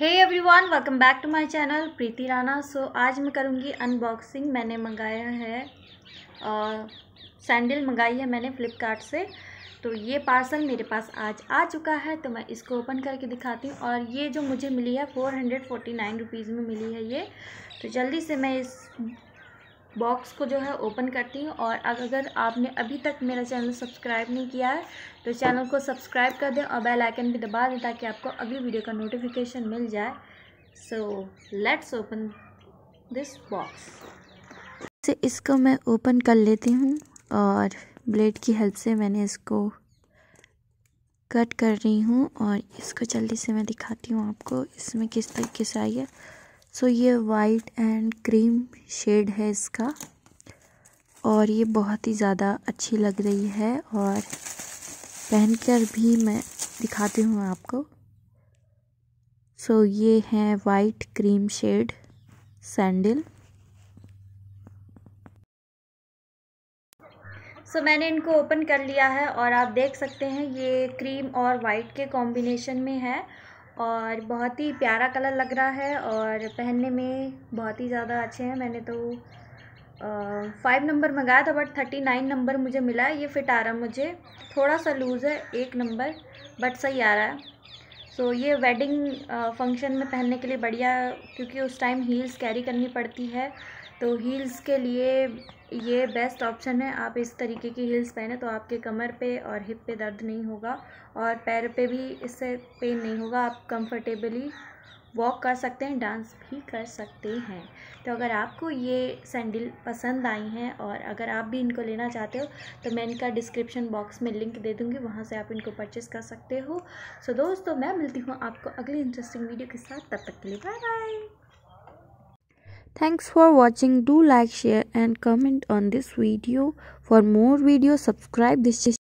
Hey everyone welcome back to my channel Preeti Rana so आज मैं करूँगी अनबॉक्सिंग मैंने मंगाया है सैंडल मंगाई है मैंने फ़्लिपकार्ट से तो ये पार्सल मेरे पास आज आ चुका है तो मैं इसको ओपन करके दिखाती हूँ और ये जो मुझे मिली है four hundred forty nine rupees में मिली है ये तो जल्दी से मैं इस बॉक्स को जो है ओपन करती हूँ और अगर आपने अभी तक मेरा चैनल सब्सक्राइब नहीं किया है तो चैनल को सब्सक्राइब कर दें और बेल आइकन भी दबा दें ताकि आपको अगली वीडियो का नोटिफिकेशन मिल जाए so let's open this box से इसको मैं ओपन कर लेती हूँ और ब्लेड की हेल्प से मैंने इसको कट कर रही हूँ और इसको जल्दी से मैं दिखाती हूँ आपको इसमें किस तरीके से आई है सो so, ये वाइट एंड क्रीम शेड है इसका और ये बहुत ही ज़्यादा अच्छी लग रही है और पहनकर भी मैं दिखाती हूँ आपको सो so, ये है white cream shade sandal so so, मैंने इनको ओपन कर लिया है और आप देख सकते हैं ये क्रीम और वाइट के कॉम्बिनेशन में है और बहुत ही प्यारा कलर लग रहा है और पहनने में बहुत ही ज़्यादा अच्छे हैं मैंने तो फाइव नंबर मंगाया था बट थर्टी नाइन नंबर मुझे मिला है ये फिट आ रहा है मुझे थोड़ा सा लूज़ है एक नंबर बट सही आ रहा है सो so, ये वेडिंग फंक्शन में पहनने के लिए बढ़िया क्योंकि उस टाइम हील्स कैरी करनी पड़ती है तो हील्स के लिए ये बेस्ट ऑप्शन है आप इस तरीके की हील्स पहने तो आपके कमर पे और हिप पे दर्द नहीं होगा और पैर पे भी इससे पेन नहीं होगा आप कंफर्टेबली वॉक कर सकते हैं डांस भी कर सकते हैं तो अगर आपको ये सैंडल पसंद आई हैं और अगर आप भी इनको लेना चाहते हो तो मैं इनका डिस्क्रिप्शन बॉक्स में लिंक दे दूँगी वहाँ से आप इनको परचेज़ कर सकते हो सो so, दोस्तों मैं मिलती हूँ आपको अगली इंटरेस्टिंग वीडियो के साथ तब तक के लिए bye bye Thanks for watching. Do like, share and comment on this video. For more videos, subscribe this